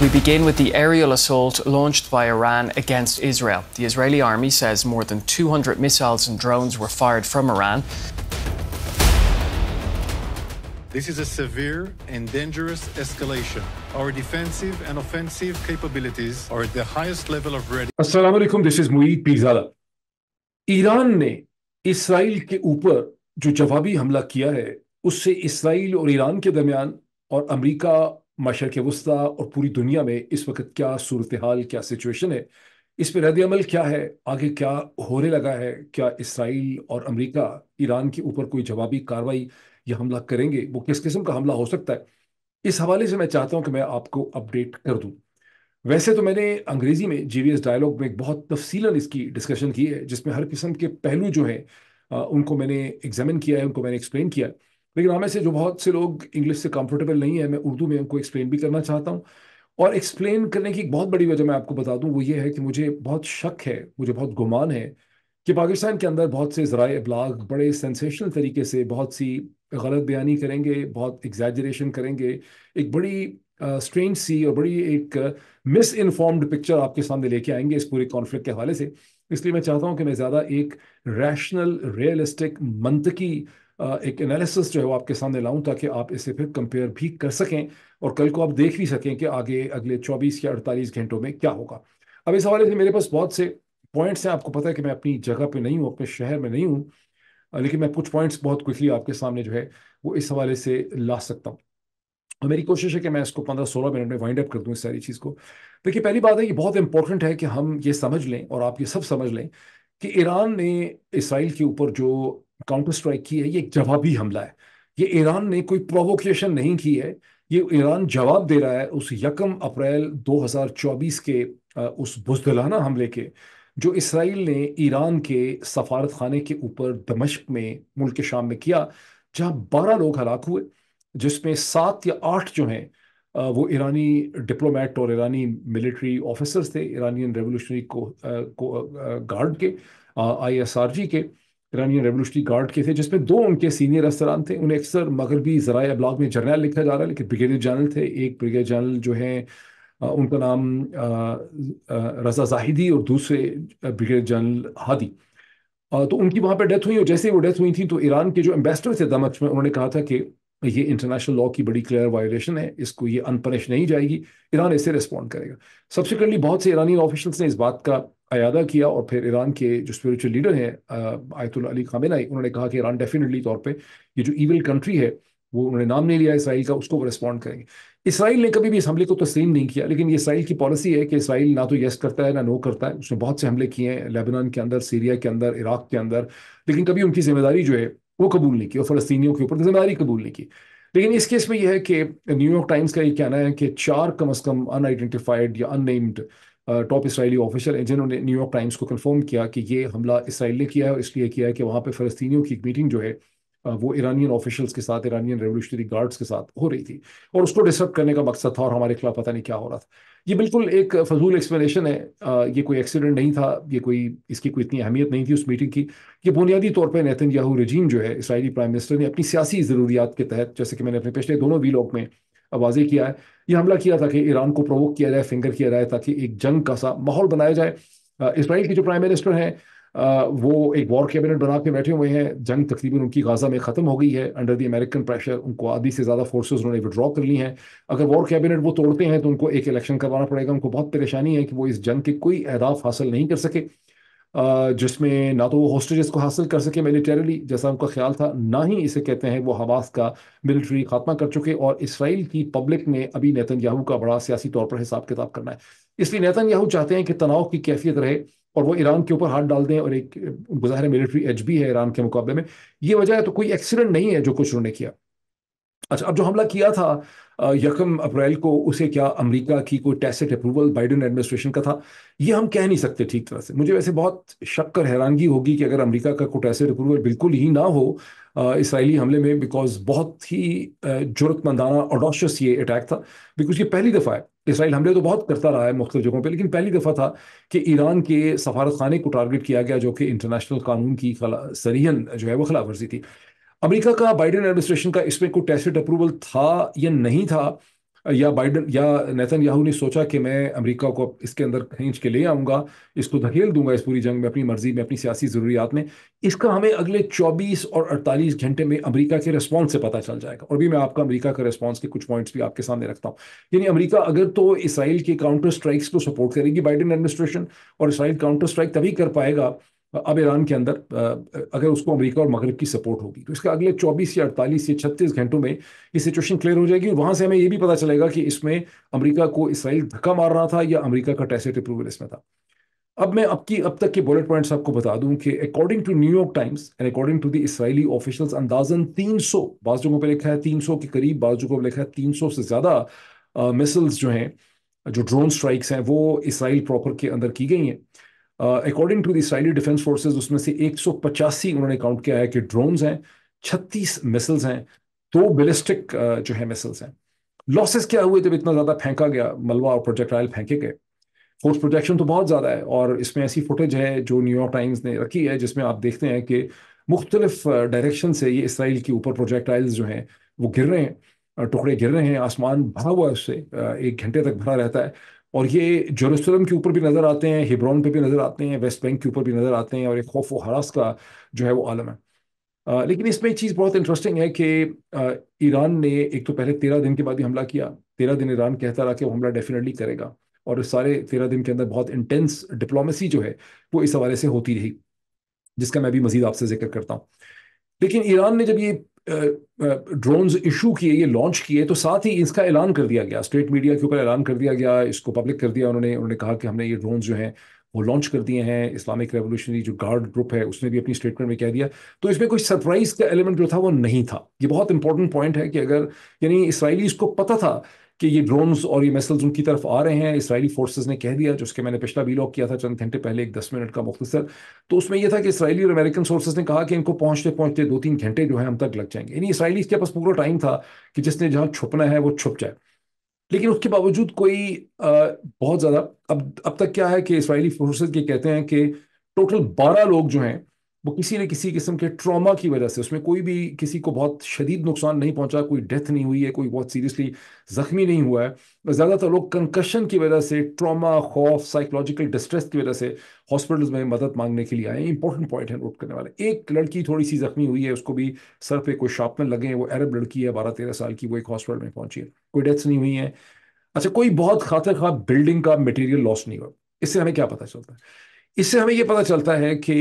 We begin with the aerial assault launched by Iran against Israel. The Israeli army says more than 200 missiles and drones were fired from Iran. This is a severe and dangerous escalation. Our defensive and offensive capabilities are at the highest level of ready. अस्सलाम वालेकुम this is Mueed Peerzada Iran ने Israel के ऊपर जो जवाबी हमला किया है उससे इसराइल और ईरान के दरमियान और माशर के वस्ती और पूरी दुनिया में इस वक्त क्या सूरत हाल क्या सिचुएशन है इस पर रद्दमल क्या है आगे क्या होने लगा है क्या इसराइल और अमरीका ईरान के ऊपर कोई जवाबी कार्रवाई या हमला करेंगे वो किस किस्म का हमला हो सकता है इस हवाले से मैं चाहता हूँ कि मैं आपको अपडेट कर दूँ वैसे तो मैंने अंग्रेज़ी में जी वी एस डायलॉग में एक बहुत तफसीला इसकी डिस्कशन की है जिसमें हर किस्म के पहलू जो हैं उनको मैंने एग्जामिन किया है उनको मैंने एक्सप्लेन किया है लेकिन हमें से जो बहुत से लोग इंग्लिश से कंफर्टेबल नहीं है मैं उर्दू में उनको एक्सप्लेन भी करना चाहता हूँ और एक्सप्लेन करने की एक बहुत बड़ी वजह मैं आपको बता दूं वो ये है कि मुझे बहुत शक है मुझे बहुत गुमान है कि पाकिस्तान के अंदर बहुत से ज़रा अबलाग बड़े सेंसेशनल तरीके से बहुत सी गलत बयानी करेंगे बहुत एग्जैजरेशन करेंगे एक बड़ी स्ट्रेंज uh, सी और बड़ी एक मिस इन्फॉर्म्ड पिक्चर आपके सामने लेके आएंगे इस पूरे कॉन्फ्लिक्ट के हवाले से इसलिए मैं चाहता हूँ कि मैं ज़्यादा एक रैशनल रियलिस्टिक मंतकी एक एनालिसिस जो है वो आपके सामने लाऊं ताकि आप इसे फिर कंपेयर भी कर सकें और कल को आप देख भी सकें कि आगे अगले 24 या 48 घंटों में क्या होगा अब इस हवाले से मेरे पास बहुत से पॉइंट्स हैं आपको पता है कि मैं अपनी जगह पे नहीं हूँ अपने शहर में नहीं हूँ लेकिन मैं कुछ पॉइंट्स बहुत क्विकली आपके सामने जो है वो इस हवाले से ला सकता हूँ और मेरी कोशिश है कि मैं इसको पंद्रह सोलह मिनट में वाइंड अप कर दूँ इस सारी चीज़ को देखिए पहली बात है कि बहुत इंपॉर्टेंट है कि हम ये समझ लें और आप ये सब समझ लें कि ईरान ने इसराइल के ऊपर जो काउंटर स्ट्राइक की है ये एक जवाबी हमला है ये ईरान ने कोई प्रोवोकेशन नहीं की है ये ईरान जवाब दे रहा है उस यकम अप्रैल 2024 के उस बुजदलाना हमले के जो इसराइल ने ईरान के सफारत खाने के ऊपर दमश्क में मुल्क शाम में किया जहाँ बारह लोग हलाक हुए जिसमें सात या आठ जो हैं वो ईरानी डिप्लोमेट और ईरानी मिलिट्री ऑफिसर्स थे ईरानियन रेवोल्यूशनरी को, को गार्ड के आईएसआरजी के ईरानियन रेवोल्यूशनरी गार्ड के थे जिसमें दो उनके सीनियर अफसरान थे उन्हें अक्सर मगरबी जराए अबलाग में जर्नल लिखा जा रहा है लेकिन ब्रिगेडियर जनरल थे एक ब्रिगेडियर जनरल जो है उनका नाम रजा जाहिदी और दूसरे ब्रिगेडियर जनरल हादी तो उनकी वहाँ पर डेथ हुई और जैसे ही वो डेथ हुई थी तो ईरान के जो एम्बेसडर थे दमक में उन्होंने कहा था कि ये इंटरनेशनल लॉ की बड़ी क्लियर वायोलेशन है इसको ये अनपनिश नहीं जाएगी ईरान इससे रिस्पॉन्ड करेगा सब्सिक्वेंटली बहुत से ईरानी ऑफिशल्स ने इस बात का अयादा किया और फिर ईरान के जो स्पिरिचुअल लीडर हैं आयतुल अली खामेनाई उन्होंने कहा कि ईरान डेफिनेटली तौर पे ये जो ईविल कंट्री है वो उन्होंने नाम नहीं लिया इसराइल का उसको वो रिस्पॉन्ड करेंगे इसराइल ने कभी भी इस हमले को तस्लीम नहीं किया लेकिन ये इसराइल की पॉलिसी है कि इसराइल ना तो यस करता है ना नो करता है उसने बहुत से हमले किए हैं लेबनान के अंदर सीरिया के अंदर इराक के अंदर लेकिन कभी उनकी जिम्मेदारी जो है वो कबूल नहीं की और फलस्तियों के ऊपर तो जिम्मेदारी कबूल नहीं की लेकिन इस केस में यह है कि न्यूयॉर्क टाइम्स का ये कहना है कि चार कम अज़ कम अनआइडेंटिफाइड या अननेम्ड टॉप इसराइली ऑफिशियल है जिन्होंने न्यूयॉर्क टाइम्स को कन्फर्म किया कि ये हमला इसराइल ने किया है और इसलिए किया है कि वहाँ पर फ़लस्तियों की एक मीटिंग जो है वो ईरानियन ऑफिशल्स के साथ ईरानियन रेवोल्यूशनरी गार्ड्स के साथ हो रही थी और उसको डिस्टर्ब करने का मकसद था और हमारे खिलाफ पता नहीं क्या हो रहा था ये बिल्कुल एक फजूल एक्सप्लेनेशन है ये कोई एक्सीडेंट नहीं था ये कोई इसकी कोई इतनी अहमियत नहीं थी उस मीटिंग की ये बुनियादी तौर पर नैतन याहू रजीम जो है इसराइली प्राइम मिनिस्टर ने अपनी सियासी ज़रूरियात के तहत जैसे कि मैंने अपने पिछले दोनों वीलॉग में वाजे किया है ये हमला किया था कि ईरान को प्रवोक किया जाए फिंगर किया जाए ताकि एक जंग का सा माहौल बनाया जाए इसराइल के जो प्राइम मिनिस्टर हैं वो एक वॉर कैबिनेट बना के बैठे हुए हैं जंग तकरीबन उनकी गाजा में ख़त्म हो गई है अंडर द अमेरिकन प्रेशर उनको आधी से ज़्यादा फोर्सेज उन्होंने विड्रॉ कर ली हैं अगर वॉर कैबिनेट वो तोड़ते हैं तो उनको एक इलेक्शन करवाना पड़ेगा उनको बहुत परेशानी है कि वो इस जंग के कोई अहदाफ हासिल नहीं कर सके जिसमें ना तो वो होस्टेज़ को हासिल कर सके मिलिटरीली जैसा उनका ख्याल था ना ही इसे कहते हैं वो हवास का मिलिट्री खात्मा कर चुके और इसराइल की पब्लिक ने अभी याहू का बड़ा सियासी तौर पर हिसाब किताब करना है इसलिए याहू चाहते हैं कि तनाव की कैफियत रहे और वो ईरान के ऊपर हाथ डाल दें और एक बाहर मिलिट्री एच भी है ईरान के मुकाबले में ये वजह है तो कोई एक्सीडेंट नहीं है जो कुछ उन्होंने किया अच्छा अब जो हमला किया था यकम अप्रैल को उसे क्या अमेरिका की कोई टैसेट अप्रूवल बाइडन एडमिनिस्ट्रेशन का था ये हम कह नहीं सकते ठीक तरह से मुझे वैसे बहुत शक कर हैरानगी होगी कि अगर अमेरिका का कोई टैसेट अप्रूवल बिल्कुल ही ना हो इसराइली हमले में बिकॉज बहुत ही जरूरतमंदाना ऑडोशस ये अटैक था बिकॉज ये पहली दफ़ा है इसराइल हमले तो बहुत करता रहा है मुख्त जगहों पर लेकिन पहली दफ़ा था कि ईरान के सफारत खाने को टारगेट किया गया जो कि इंटरनेशनल कानून की सरीहन जो है वो खिलाफ वर्जी थी अमेरिका का बाइडन एडमिनिस्ट्रेशन का इसमें कोई टेस्ट अप्रूवल था या नहीं था या बाइडन या नैतन याहू ने सोचा कि मैं अमेरिका को इसके अंदर खींच के ले आऊंगा इसको धकेल दूंगा इस पूरी जंग में अपनी मर्जी में अपनी सियासी ज़रूरियात में इसका हमें अगले 24 और 48 घंटे में अमेरिका के रिस्पॉन्स से पता चल जाएगा और भी मैं आपका अमेरिका का रिस्पॉन्स के कुछ पॉइंट्स भी आपके सामने रखता हूँ यानी अमरीका अगर तो इसराइल के काउंटर स्ट्राइक्स को सपोर्ट करेगी बाइडन एडमिनिस्ट्रेशन और इसराइल काउंटर स्ट्राइक तभी कर पाएगा अब ईरान के अंदर अगर उसको अमेरिका और मगरब की सपोर्ट होगी तो इसका अगले 24 या 48 या 36 घंटों में ये सिचुएशन क्लियर हो जाएगी और वहां से हमें ये भी पता चलेगा कि इसमें अमेरिका को इसराइल धक्का मार रहा था या अमेरिका का टैसेट अप्रूवल इसमें था अब मैं अब की अब तक के बुलेट पॉइंट्स आपको बता दूं कि according to New York times and according to the Israeli officials अंदाजन 300 बाज जगहों पर लिखा है 300 के करीब बाज जगहों पर लिखा है तीन से ज़्यादा मिसल्स जो हैं जो ड्रोन स्ट्राइक्स हैं वो इसराइल प्रॉपर के अंदर की गई हैं according to the Israeli defence forces उसमें से एक सौ पचासी उन्होंने काउंट किया है कि ड्रोन्स हैं छत्तीस मिसल्स हैं दो बेलिस्टिक uh, जो है मिसल्स हैं लॉसेस क्या हुए जब इतना ज़्यादा फेंका गया मलबा और प्रोजेक्टाइल फेंके गए फोर्स प्रोजेक्शन तो बहुत ज़्यादा है और इसमें ऐसी फुटेज है जो न्यूयॉर्क टाइम्स ने रखी है जिसमें आप देखते हैं कि मुख्तलिफ डायरेक्शन uh, से ये इसराइल के ऊपर प्रोजेक्टाइल्स जो हैं वो गिर रहे हैं टुकड़े गिर रहे हैं आसमान भरा हुआ है उससे एक घंटे तक भरा रहता है और ये जेरूसलम के ऊपर भी नज़र आते हैं हिब्रॉन पे भी नज़र आते हैं वेस्ट बैंक के ऊपर भी नज़र आते हैं और एक खौफ व हरास का जो है वो आलम है आ, लेकिन इसमें एक चीज़ बहुत इंटरेस्टिंग है कि ईरान ने एक तो पहले तेरह दिन के बाद ही हमला किया तेरह दिन ईरान कहता रहा कि वो हमला डेफिनेटली करेगा और सारे तेरह दिन के अंदर बहुत इंटेंस डिप्लोमेसी जो है वो इस हवाले से होती रही जिसका मैं भी मजीद आपसे जिक्र करता हूँ लेकिन ईरान ने जब ये ड्रोन्स इशू किए ये लॉन्च किए तो साथ ही इसका ऐलान कर दिया गया स्टेट मीडिया के ऊपर ऐलान कर दिया गया इसको पब्लिक कर दिया उन्होंने उन्होंने कहा कि हमने ये ड्रोन्स जो हैं वो लॉन्च कर दिए हैं इस्लामिक रेवोल्यूशनरी जो गार्ड ग्रुप है उसने भी अपनी स्टेटमेंट में कह दिया तो इसमें कोई सरप्राइज का एलिमेंट जो था वो नहीं था ये बहुत इंपॉर्टेंट पॉइंट है कि अगर यानी इसराइली इसको पता था कि ये ड्रोन्स और ये मिसल्स उनकी तरफ आ रहे हैं इसराइली फोर्सेज ने कह दिया जिसके मैंने पिछला भी किया था चंद घंटे पहले एक दस मिनट का मुख्तर तो उसमें यह था कि इसराइली और अमेरिकन सोर्सेज ने कहा कि इनको पहुंचते पहुंचते दो तीन घंटे जो है हम तक लग जाएंगे यानी इसराइली के पास पूरा टाइम था कि जिसने जहाँ छुपना है वो छुप जाए लेकिन उसके बावजूद कोई आ, बहुत ज़्यादा अब अब तक क्या है कि इसराइली फोर्सेज ये कहते हैं कि टोटल बारह लोग जो हैं वो किसी न किसी किस्म के ट्रॉमा की वजह से उसमें कोई भी किसी को बहुत शदीद नुकसान नहीं पहुंचा कोई डेथ नहीं हुई है कोई बहुत सीरियसली ज़ख्मी नहीं हुआ है ज़्यादातर लोग कंकशन की वजह से ट्रॉमा खौफ साइकोलॉजिकल डिस्ट्रेस की वजह से हॉस्पिटल्स में मदद मांगने के लिए आए इंपॉर्टेंट पॉइंट है नोट करने वाले एक लड़की थोड़ी सी ज़ख्मी हुई है उसको भी सर पर कोई शॉप में लगे वो अरब लड़की है बारह तेरह साल की वो एक हॉस्पिटल में पहुंची है कोई डेथ्स नहीं हुई है अच्छा कोई बहुत खातर खा बिल्डिंग का मटेरियल लॉस नहीं हुआ इससे हमें क्या पता चलता है इससे हमें यह पता चलता है कि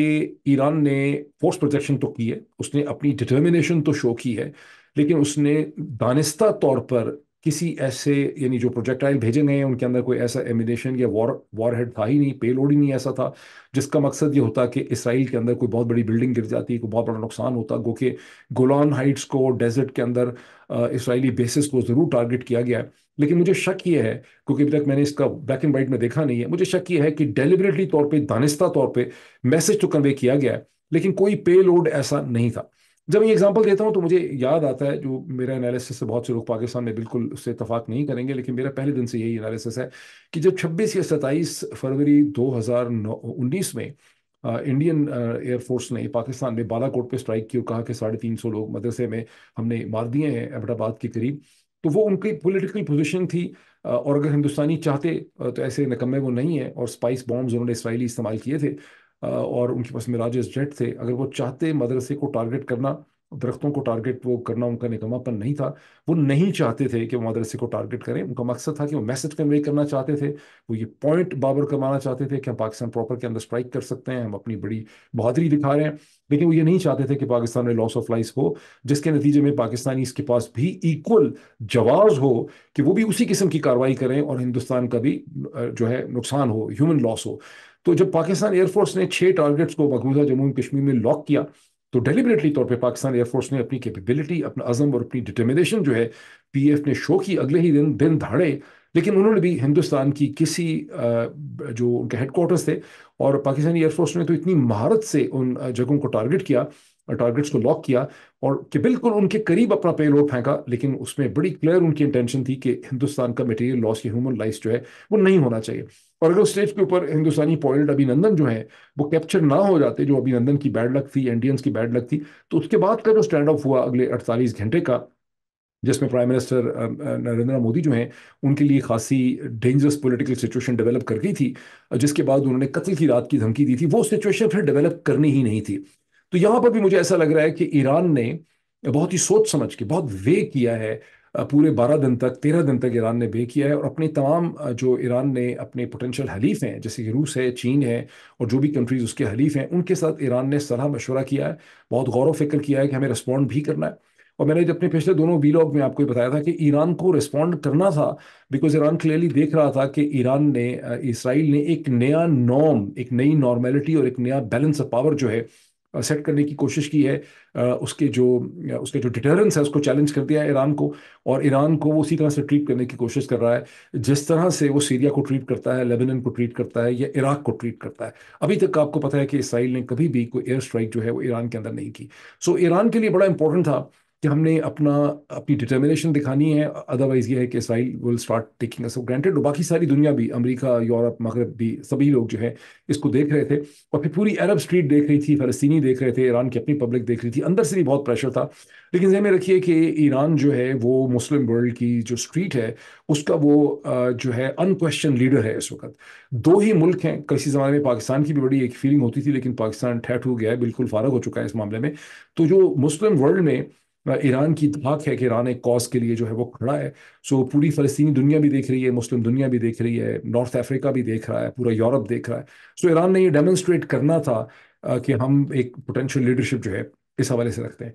ईरान ने फोर्स प्रोजेक्शन तो की है उसने अपनी डिटर्मिनेशन तो शो की है लेकिन उसने दानिस्ता तौर पर किसी ऐसे यानी जो प्रोजेक्टाइल भेजे गए हैं उनके अंदर कोई ऐसा एमिनेशन या वॉर वॉर हेड था ही नहीं पेलोड ही नहीं ऐसा था जिसका मकसद ये होता कि इसराइल के अंदर कोई बहुत बड़ी बिल्डिंग गिर जाती कोई बहुत बड़ा नुकसान होता गो के गोलान हाइट्स को डेजर्ट के अंदर इसराइली बेसिस को ज़रूर टारगेट किया गया है लेकिन मुझे शक ये है क्योंकि अभी तक मैंने इसका ब्लैक एंड वाइट में देखा नहीं है मुझे शक ये है कि डेलिबरेटली तौर पे दानिस्ता तौर पे मैसेज तो कन्वे किया गया है लेकिन कोई पे लोड ऐसा नहीं था जब ये एग्जाम्पल देता हूँ तो मुझे याद आता है जो मेरा एनालिसिस से बहुत से लोग पाकिस्तान में बिल्कुल उससे इतफाक नहीं करेंगे लेकिन मेरा पहले दिन से यही एनालिसिस है कि जब 26 या 27 फरवरी 2019 में इंडियन एयरफोर्स ने पाकिस्तान में बालाकोट पे स्ट्राइक की और कहा कि साढ़े तीन सौ लोग मदरसे में हमने मार दिए हैं अहमदाबाद के करीब तो वो उनकी पॉलिटिकल पोजीशन थी और अगर हिंदुस्तानी चाहते तो ऐसे नकमे वो नहीं है और स्पाइस बॉम्ब्स उन्होंने इसराइली इस्तेमाल किए थे और उनके पास मिराज जेट थे अगर वो चाहते मदरसे को टारगेट करना दरख्तों को टारगेट वो करना उनका पर नहीं था वो नहीं चाहते थे कि वो मदरसे को टारगेट करें उनका मकसद था कि वो मैसेज कन्वे करना चाहते थे वो ये पॉइंट बाबर करवाना चाहते थे कि हम पाकिस्तान प्रॉपर के अंदर स्ट्राइक कर सकते हैं हम अपनी बड़ी बहादरी दिखा रहे हैं लेकिन वो ये नहीं चाहते थे कि पाकिस्तान में लॉस ऑफ लाइफ हो जिसके नतीजे में पाकिस्तानी इसके पास भी इक्वल जवाब हो कि वो भी उसी किस्म की कार्रवाई करें और हिंदुस्तान का भी जो है नुकसान हो ह्यूमन लॉस हो तो जब पाकिस्तान एयरफोर्स ने छः टारगेट्स को मकबूजा जम्मू कश्मीर में लॉक किया तो डेलीबरेटली तौर पे पाकिस्तान एयरफोर्स ने अपनी कैपेबिलिटी अपना अजम और अपनी डिटर्मिनेशन जो है पीएफ ने शो की अगले ही दिन दिन धाड़े लेकिन उन्होंने भी हिंदुस्तान की किसी जो उनके हेडक्वार्टर्स थे और पाकिस्तानी एयरफोर्स ने तो इतनी महारत से उन जगहों को टारगेट किया टारगेट्स को लॉक किया और कि बिल्कुल उनके करीब अपना पेलोड फेंका लेकिन उसमें बड़ी क्लियर उनकी इंटेंशन थी कि हिंदुस्तान का मटेरियल लॉस या ह्यूमन लाइफ जो है वो नहीं होना चाहिए और अगर स्टेज के ऊपर हिंदुस्तानी पॉइंट अभिनंदन जो है वो कैप्चर ना हो जाते जो अभिनंदन की बैड लक थी इंडियंस की बैड लक थी तो उसके बाद का जो स्टैंड ऑफ हुआ अगले अड़तालीस घंटे का जिसमें प्राइम मिनिस्टर नरेंद्र मोदी जो हैं उनके लिए खासी डेंजरस पॉलिटिकल सिचुएशन डेवलप कर गई थी जिसके बाद उन्होंने कत्ल की रात की धमकी दी थी वो सिचुएशन फिर डेवलप करनी ही नहीं थी तो यहाँ पर भी मुझे ऐसा लग रहा है कि ईरान ने बहुत ही सोच समझ के बहुत वे किया है पूरे बारह दिन तक तेरह दिन तक ईरान ने वे किया है और अपने तमाम जो ईरान ने अपने पोटेंशियल हलीफ हैं जैसे कि रूस है चीन है और जो भी कंट्रीज़ उसके हलीफ हैं उनके साथ ईरान ने सलाह मशवरा किया है बहुत गौर व फिक्र किया है कि हमें रिस्पॉन्ड भी करना है और मैंने अपने पिछले दोनों वीलॉग में आपको बताया था कि ईरान को रिस्पॉन्ड करना था बिकॉज ईरान क्लियरली देख रहा था कि ईरान ने इसराइल ने एक नया नॉर्म एक नई नॉर्मेलिटी और एक नया बैलेंस ऑफ पावर जो है सेट करने की कोशिश की है उसके जो उसके जो डिटरेंस है उसको चैलेंज कर दिया है ईरान को और ईरान को वो उसी तरह से ट्रीट करने की कोशिश कर रहा है जिस तरह से वो सीरिया को ट्रीट करता है लेबनान को ट्रीट करता है या इराक को ट्रीट करता है अभी तक आपको पता है कि इसराइल ने कभी भी कोई एयर स्ट्राइक जो है वो ईरान के अंदर नहीं की सो ईरान के लिए बड़ा इंपॉर्टेंट था कि हमने अपना अपनी डिटर्मिनेशन दिखानी है अदरवाइज ये है कि Israel will start taking us granted बाकी सारी दुनिया भी अमेरिका यूरोप मगरब भी सभी लोग जो है इसको देख रहे थे और फिर पूरी अरब स्ट्रीट देख रही थी फलस्तीनी देख रहे थे ईरान की अपनी पब्लिक देख रही थी अंदर से भी बहुत प्रेशर था लेकिन जहन में रखिए कि ईरान जो है वो मुस्लिम वर्ल्ड की जो स्ट्रीट है उसका वो जो है अनकोश्चन लीडर है इस वक्त दो ही मुल्क हैं किसी ज़माने में पाकिस्तान की भी बड़ी एक फीलिंग होती थी लेकिन पाकिस्तान ठहठ हो गया है बिल्कुल फारग हो चुका है इस मामले में तो जो मुस्लिम वर्ल्ड में ईरान की धाक है कि ईरान एक कॉज के लिए जो है वो खड़ा है सो पूरी फलस्तीनी दुनिया भी देख रही है मुस्लिम दुनिया भी देख रही है नॉर्थ अफ्रीका भी देख रहा है पूरा यूरोप देख रहा है सो ईरान ने ये डेमोन्स्ट्रेट करना था कि हम एक पोटेंशियल लीडरशिप जो है इस हवाले से रखते हैं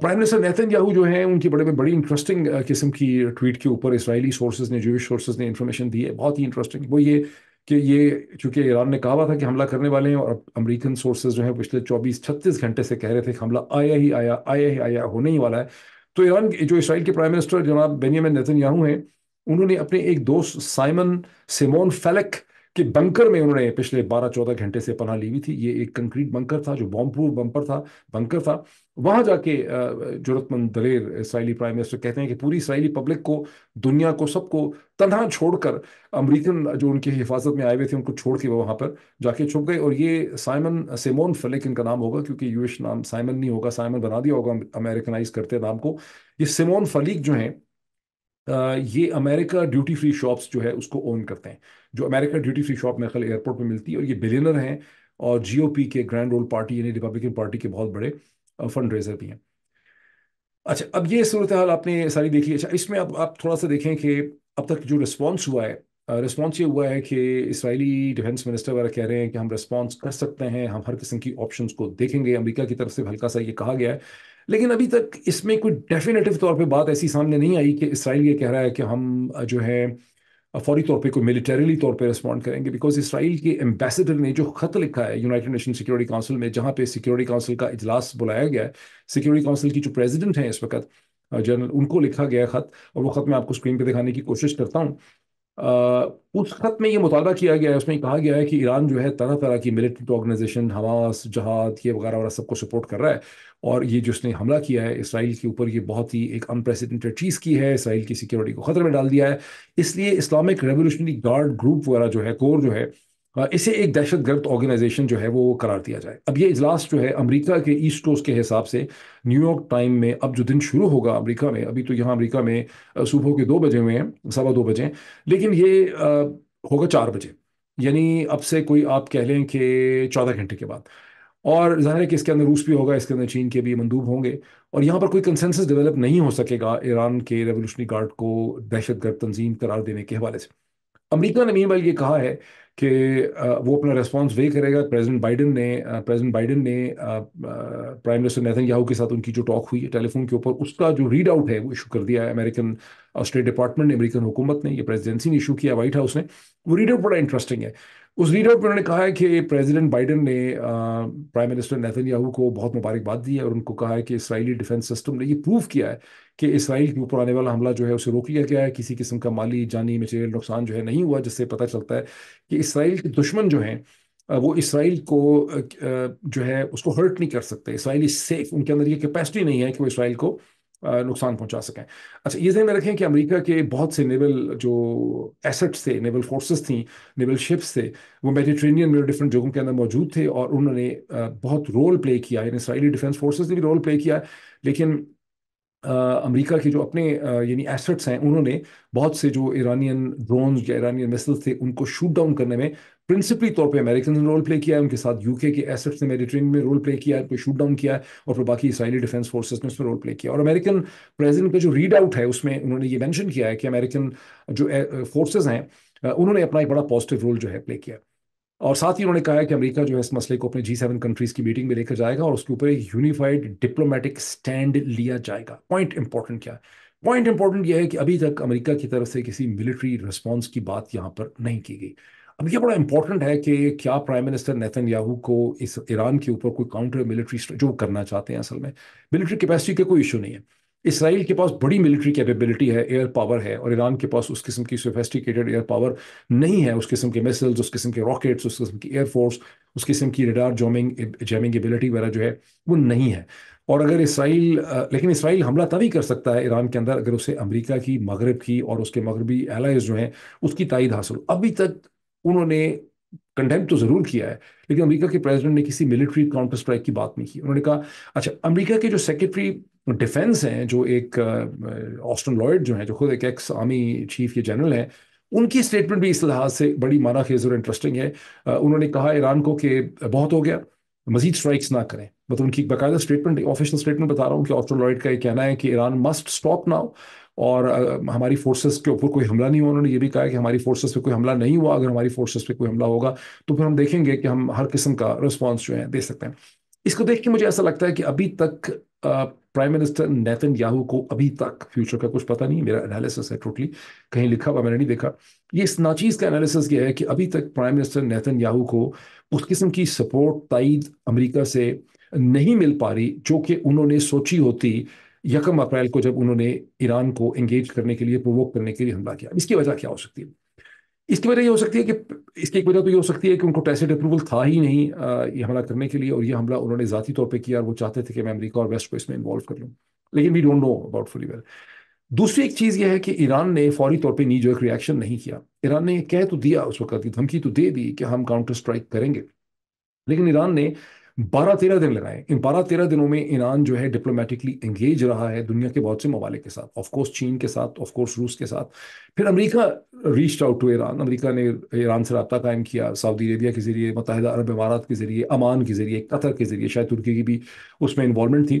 प्राइम मिनिस्टर नैतन याहू जो है उनकी बड़े बड़ी इंटरेस्टिंग किस्म की ट्वीट के ऊपर इसराइली सोर्सेज ने जूश सोर्सेज ने इन्फॉर्मेशन दी है बहुत ही इंटरेस्टिंग वो ये कि ये चूंकि ईरान ने कहा था कि हमला करने वाले हैं और अमेरिकन सोर्सेज जो हैं पिछले 24-36 घंटे से कह रहे थे कि हमला आया ही आया आया ही आया होने ही वाला है तो ईरान जो इसराइल के प्राइम मिनिस्टर जनाब बेनियामिन नेतन्याहू हैं उन्होंने अपने एक दोस्त साइमन सेमोन फेलक कि बंकर में उन्होंने पिछले 12-14 घंटे से पना ली हुई थी ये एक कंक्रीट बंकर था जो बॉम्ब प्रूफ बंपर था बंकर था वहां जाके जरूरतमंद दलेर इसराइली प्राइम मिनिस्टर कहते हैं कि पूरी इसराइली पब्लिक को दुनिया को सबको तनहा छोड़कर अमेरिकन जो उनकी हिफाजत में आए हुए थे उनको छोड़ के वो वहाँ पर जाके छुप गए और ये साइमन सेमोन फलिक इनका नाम होगा क्योंकि यूएस नाम साइमन नहीं होगा साइमन बना दिया होगा अमेरिकनाइज करते नाम को ये सिमोन फलीक जो हैं ये अमेरिका ड्यूटी फ्री शॉप्स जो है उसको ओन करते हैं जो अमेरिका ड्यूटी फ्री शॉप मेरे ख्याल एयरपोर्ट पर मिलती है और ये बिलियनर हैं और जीओपी के ग्रैंड रोल पार्टी यानी रिपब्लिकन पार्टी के बहुत बड़े फंड रेजर भी हैं अच्छा अब ये सूरत हाल आपने सारी देखी अच्छा इसमें अब आप थोड़ा सा देखें कि अब तक जो रिस्पॉन्स हुआ है रिस्पॉन्स ये हुआ है कि इसराइली डिफेंस मिनिस्टर वगैरह कह रहे हैं कि हम रिस्पॉन्स कर सकते हैं हम हर किस्म की ऑप्शंस को देखेंगे अमेरिका की तरफ से हल्का सा ये कहा गया है लेकिन अभी तक इसमें कोई डेफिनेटिव तौर पे बात ऐसी सामने नहीं आई कि इसराइल ये कह रहा है कि हम जो है फौरी तौर पे कोई मिलिटरीली तौर पे रिस्पॉन्ड करेंगे बिकॉज इसराइल के एम्बेसडर ने जो खत लिखा है यूनाइटेड नेशन सिक्योरिटी काउंसिल में जहाँ पे सिक्योरिटी काउंसिल का इजलास बुलाया गया है सिक्योरिटी काउंसिल की जो प्रेजिडेंट हैं इस वक्त जनरल उनको लिखा गया खत और वो खत मैं आपको स्क्रीन पर दिखाने की कोशिश करता हूँ उस खत में ये मुतालबा किया गया है उसमें कहा गया है कि ईरान जो है तरह तरह की मिलिट्री ऑर्गेनाइजेशन हमास जहाद ये वगैरह वगैरह सबको सपोर्ट कर रहा है और ये जिसने हमला किया है इसराइल के ऊपर ये बहुत ही एक अनप्रेसिडेंटेड चीज़ की है इसराइल की सिक्योरिटी को ख़तरे में डाल दिया है इसलिए इस्लामिक रेवोल्यूशनरी गार्ड ग्रुप वगैरह जो है कोर जो है हाँ, इसे एक दहशत गर्द ऑर्गेनाइजेशन जो है वो करार दिया जाए अब ये इजलास जो है अमेरिका के ईस्ट कोस्ट के हिसाब से न्यूयॉर्क टाइम में अब जो दिन शुरू होगा अमेरिका में अभी तो यहाँ अमेरिका में सुबह के दो बजे हुए हैं सवा दो बजे लेकिन ये होगा चार बजे यानी अब से कोई आप कह लें कि चौदह घंटे के बाद और जाहिर है कि इसके अंदर रूस भी होगा इसके अंदर चीन के भी मंदूब होंगे और यहाँ पर कोई कंसेंसस डेवलप नहीं हो सकेगा ईरान के रेवोल्यूशनरी गार्ड को दहशत गर्द तंजीम करार देने के हवाले से अमेरिका ने मीन ये कहा है कि वो अपना रेस्पॉन्स वे करेगा प्रेसिडेंट बाइडन ने प्रेसिडेंट बाइडन ने प्राइम मिनिस्टर नैथन याहू के साथ उनकी जो टॉक हुई है टेलीफोन के ऊपर उसका जो रीड आउट है वो इशू कर दिया है अमेरिकन स्टेट डिपार्टमेंट ने अमेरिकन हुकूमत ने ये प्रेसिडेंसी ने इशू किया व्हाइट हाउस ने वो रीड आउट बड़ा इंटरेस्टिंग है उस वीडियो पर उन्होंने कहा है कि प्रेसिडेंट बाइडन ने प्राइम मिनिस्टर नेतन्याहू को बहुत मुबारकबाद दी है और उनको कहा है कि इसराइली डिफेंस सिस्टम ने ये प्रूव किया है कि इसराइल के ऊपर आने वाला हमला जो है उसे रोक लिया गया है किसी किस्म का माली जानी मटेरियल नुकसान जो है नहीं हुआ जिससे पता चलता है कि इसराइल के दुश्मन जो हैं वो इसराइल को जो है उसको हर्ट नहीं कर सकते इसराइली सेफ उनके अंदर ये कैपेसिटी नहीं है कि वो इसराइल को नुकसान पहुंचा सकें अच्छा ये जहन में रखें कि अमेरिका के बहुत से नेवल जो एसेट्स थे नेवल फोर्सेस थी नेवल शिप्स थे वो मेडिट्रेनियन में डिफरेंट जगहों के अंदर मौजूद थे और उन्होंने बहुत रोल प्ले किया यानी इसराइली डिफेंस फोर्सेस ने भी रोल प्ले किया लेकिन अमेरिका के जो अपने यानी एसेट्स हैं उन्होंने बहुत से जो ईरानियन ड्रोन या ईरानियन मिसल्स थे उनको शूट डाउन करने में प्रिंसिपली तौर पे अमेरिकन ने रोल प्ले किया है उनके साथ यूके के एसेट्स ने मेडिट्रेन में रोल प्ले किया है शूट डाउन किया है और फिर बाकी इसराइली डिफेंस फोर्सेस ने उसमें रोल प्ले किया और अमेरिकन प्रेजिडेंट का जो रीड आउट है उसमें उन्होंने ये मैंशन किया है कि अमेरिकन जो फोर्सेज हैं उन्होंने अपना एक बड़ा पॉजिटिव रोल जो है प्ले किया और साथ ही उन्होंने कहा है कि अमेरिका जो है इस मसले को अपने जी सेवन कंट्रीज की मीटिंग में लेकर जाएगा और उसके ऊपर एक यूनिफाइड डिप्लोमेटिक स्टैंड लिया जाएगा पॉइंट इंपॉर्टेंट क्या है पॉइंट इंपॉर्टेंट यह है कि अभी तक अमेरिका की तरफ से किसी मिलिट्री रिस्पॉन्स की बात यहाँ पर नहीं की गई अब यह बड़ा इंपॉर्टेंट है कि क्या प्राइम मिनिस्टर नेतन याहू को इस ईरान के ऊपर कोई काउंटर मिलिट्री जो करना चाहते हैं असल में मिलिट्री कैपेसिटी का कोई इशू नहीं है इसराइल के पास बड़ी मिलिट्री कैपेबिलिटी है एयर पावर है और ईरान के पास उस किस्म की सोफेस्टिकेटेड एयर पावर नहीं है उस किस्म के मिसल्स उस किस्म के रॉकेट्स उस किस्म की एयरफोर्स उस किस्म की रडार जॉमिंग जैमिंग एबिलिटी वगैरह जो है वो नहीं है और अगर इसराइल लेकिन इसराइल हमला तभी कर सकता है ईरान के अंदर अगर उसे अमरीका की मगरब की और उसके मगरबी एलाइज जो हैं उसकी तइद हासिल अभी तक उन्होंने कंडेम तो ज़रूर किया है लेकिन अमेरिका के प्रेसिडेंट ने किसी मिलिट्री काउंटर स्ट्राइक की बात नहीं की उन्होंने कहा अच्छा अमेरिका के जो सेक्रेटरी डिफेंस हैं जो एक ऑस्टन लॉयड जो है जो खुद एक एक्स आर्मी चीफ के जनरल हैं उनकी स्टेटमेंट भी इस लिहाज से बड़ी माना खेज और इंटरेस्टिंग है उन्होंने कहा ईरान को कि बहुत हो गया मजीद स्ट्राइक्स ना करें मतलब उनकी बाकायदा स्टेटमेंट ऑफिशियल स्टेटमेंट बता रहा हूँ कि ऑस्टन लॉयड का ये कहना है कि ईरान मस्ट स्टॉप नाउ और हमारी फोर्सेस के ऊपर कोई हमला नहीं हुआ उन्होंने ये भी कहा कि हमारी फोर्सेस पे कोई हमला नहीं हुआ अगर हमारी फोर्सेस पे कोई हमला होगा तो फिर हम देखेंगे कि हम हर किस्म का रिस्पॉन्स जो है दे सकते हैं इसको देख के मुझे ऐसा लगता है कि अभी तक प्राइम मिनिस्टर नेतन याहू को अभी तक फ्यूचर का कुछ पता नहीं मेरा एनालिसिस है टोटली कहीं लिखा हुआ मैंने नहीं देखा ये इस नाचीज का एनालिसिस यह है कि अभी तक प्राइम मिनिस्टर नेतन याहू को उस किस्म की सपोर्ट तइद अमेरिका से नहीं मिल पा रही जो कि उन्होंने सोची होती यकम अप्रैल को जब उन्होंने ईरान को एंगेज करने के लिए प्रोवोक करने के लिए हमला किया इसकी वजह क्या हो सकती है इसकी वजह ये हो सकती है कि इसकी एक वजह तो ये हो सकती है कि उनको टैसेट अप्रूवल था ही नहीं ये हमला करने के लिए और ये हमला उन्होंने ज़ाती तौर पर किया और वो चाहते थे कि मैं अमरीका और वेस्ट को इसमें इन्वॉल्व कर लूँ लेकिन we don't know about fully well दूसरी एक चीज़ यह है कि ईरान ने फौरी तौर पर नी जो एक रिएक्शन नहीं किया ईरान ने कह तो दिया उस वक्त की धमकी तो दे दी कि हम काउंटर स्ट्राइक करेंगे लेकिन ईरान ने बारह तेरह दिन लगाए इन बारह तेरह दिनों में ईरान जो है डिप्लोमेटिकली एंगेज रहा है दुनिया के बहुत से मवाले के साथ ऑफकोर्स चीन के साथ ऑफकोर्स रूस के साथ फिर अमरीका रीच आउट टू ईरान अमरीका ने ईरान से रबा कायम किया सऊदी अरेबिया के ज़रिए मतहद अरब इमारात के ज़रिए अमान के ज़रिए कतर के ज़रिए शायद तुर्की की भी उसमें इन्वॉलमेंट थी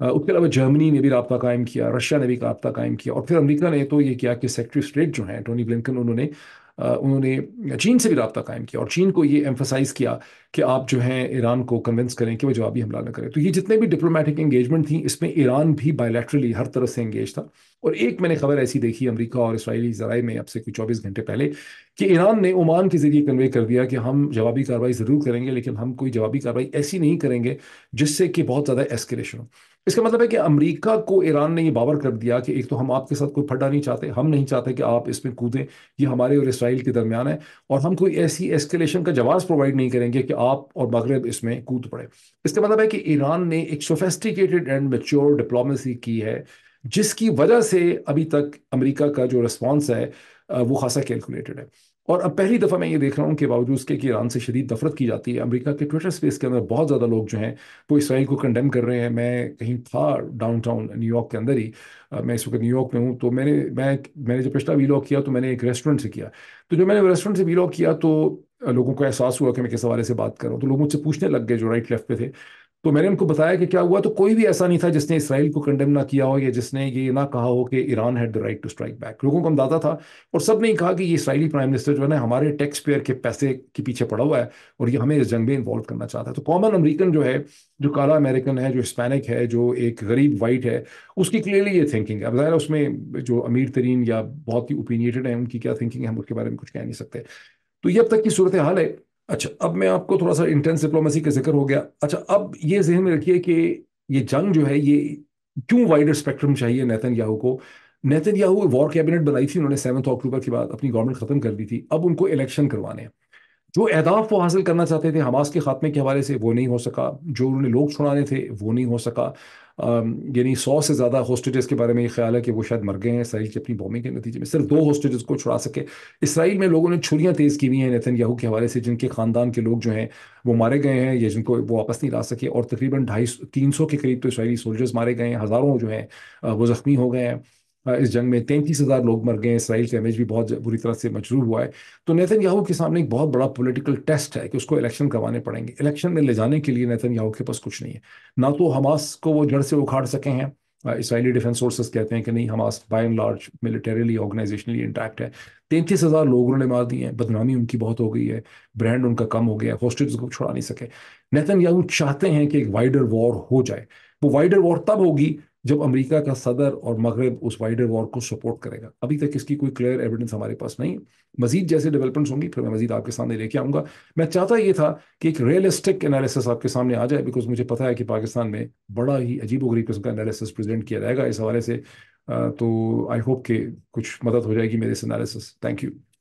उसके अलावा जर्मनी ने भी रबता कायम किया रशिया ने भी रबता कायम किया और फिर अमरीका ने तो ये किया कि सेक्रटरी स्टेट जो है टोनी ब्लिकन उन्होंने उन्होंने चीन से भी रबता कायम किया और चीन को ये एम्फोसाइज़ किया कि आप जो हैं ईरान को कन्विंस करें कि वह जवाबी हमला न करें तो ये जितने भी डिप्लोमेटिक इंगेजमेंट थी इसमें ईरान भी बायोलैट्रली हर तरह से इंगेज था और एक मैंने खबर ऐसी देखी अमरीका और इसराइली जराए में अब से कोई चौबीस घंटे पहले कि ईरान ने ओमान के जरिए कन्वे कर दिया कि हम जवाबी कार्रवाई ज़रूर करेंगे लेकिन हम कोई जवाबी कार्रवाई ऐसी नहीं करेंगे जिससे कि बहुत ज़्यादा एस्केलेशन हो इसका मतलब है कि अमेरिका को ईरान ने ये बावर कर दिया कि एक तो हम आपके साथ कोई फड्डा नहीं चाहते हम नहीं चाहते कि आप इसमें कूदें ये हमारे और इसराइल के दरमियान है और हम कोई ऐसी एस्केलेशन का जवाब प्रोवाइड नहीं करेंगे कि आप और मगरब इसमें कूद पड़े इसका मतलब है कि ईरान ने एक सोफेस्टिकेटेड एंड मेच्योर डिप्लोमेसी की है जिसकी वजह से अभी तक अमरीका का जो रिस्पॉन्स है वो खासा कैलकुलेटेड है और अब पहली दफ़ा मैं ये देख रहा हूँ कि बावजूद उसके कि ईरान से शदीद नफरत की जाती है अमेरिका के ट्विटर स्पेस के अंदर बहुत ज़्यादा लोग जो हैं वो इसराइल को कंडेम कर रहे हैं मैं कहीं था डाउन टाउन न्यूयॉर्क के अंदर ही मैं इस वक्त न्यूयॉर्क में हूँ तो मैंने मैं मैंने जब पिछला वीलॉग किया तो मैंने एक रेस्टोरेंट से किया तो जब मैंने रेस्टोरेंट से वीलॉग किया तो लोगों को एहसास हुआ कि मैं किस हवाले से बात कर रहा हूँ तो लोग मुझसे पूछने लग गए जो राइट लेफ्ट पे थे तो मैंने उनको बताया कि क्या हुआ तो कोई भी ऐसा नहीं था जिसने इसराइल को कंडेम ना किया हो या जिसने ये ना कहा हो कि Iran had the right to strike back लोगों को अंदाजा था और सब ने कहा कि ये इसराइली प्राइम मिनिस्टर जो है ना हमारे टैक्स पेयर के पैसे के पीछे पड़ा हुआ है और ये हमें इस जंग में इन्वॉल्व करना चाहता है तो कॉमन अमरीकन जो है जो काला अमेरिकन है जो हिस्पैनिक है जो एक गरीब वाइट है उसकी क्लियरली ये थिंकिंग है बजाय उसमें जो अमीर तरीन या बहुत ही ओपिनियटेड है उनकी क्या थिंकिंग है हम उसके बारे में कुछ कह नहीं सकते तो ये अब तक की सूरत हाल है अच्छा अब मैं आपको थोड़ा सा इंटेंस डिप्लोमेसी का जिक्र हो गया अच्छा अब ये जहन में रखिए कि ये जंग जो है ये क्यों वाइडर स्पेक्ट्रम चाहिए नैतन याहू को नैतन याहू वॉर कैबिनेट बनाई थी उन्होंने सेवन्थ अक्टूबर के बाद अपनी गवर्नमेंट खत्म कर दी थी अब उनको इलेक्शन करवाने हैं जो अहदाफ वो हासिल करना चाहते थे हमास के खात्मे के हवाले से वो नहीं हो सका जो उन्होंने लोग छुड़ाने थे वो नहीं हो सका यानी सौ से ज़्यादा होस्टेजेस के बारे में ये ख्याल है कि वो शायद मर गए हैं इसराइल की अपनी बॉम्बिंग के नतीजे में सिर्फ दो होस्टेजेस को छुड़ा सके इसराइल में लोगों ने छुरियाँ तेज़ की हुई हैं नितिन याहू के हवाले से जिनके ख़ानदान के लोग जो हैं वो मारे गए हैं या जिनको वो वापस नहीं ला सके और तकरीबन ढाई तीन सौ के करीब तो इसराइली सोल्जर्स मारे गए हैं हज़ारों जो हैं वो ज़ख्मी हो गए हैं इस जंग में तैंतीस हज़ार लोग मर गए हैं इसराइल का इमेज भी बहुत बुरी तरह से मजरूर हुआ है तो नैतन याहू के सामने एक बहुत बड़ा पॉलिटिकल टेस्ट है कि उसको इलेक्शन करवाने पड़ेंगे इलेक्शन में ले जाने के लिए नैतन याहू के पास कुछ नहीं है ना तो हमास को वो जड़ से उखाड़ सके हैं इसराइली डिफेंस सोर्सेज कहते हैं कि नहीं Hamas by and large militarily organisationally intact है तैंतीस हज़ार लोग उन्होंने मार दिए हैं बदनामी उनकी बहुत हो गई है ब्रांड उनका कम हो गया है होस्टेज को छुड़ा नहीं सके नैतन याहू चाहते हैं कि एक वाइडर वॉर हो जाए वो वाइडर वॉर तब होगी जब अमेरिका का सदर और मगरब उस वाइडर वॉर को सपोर्ट करेगा अभी तक इसकी कोई क्लियर एविडेंस हमारे पास नहीं मजीद जैसे डेवलपमेंट्स होंगी फिर मैं मजीद आपके सामने लेके आऊँगा मैं चाहता ये था कि एक रियलिस्टिक एनालिसिस आपके सामने आ जाए बिकॉज मुझे पता है कि पाकिस्तान में बड़ा ही अजीब वरीब किस्म का एनालिसिस प्रेजेंट किया जाएगा इस हवाले से तो आई होप के कुछ मदद हो जाएगी मेरे इस एनालिसिस थैंक यू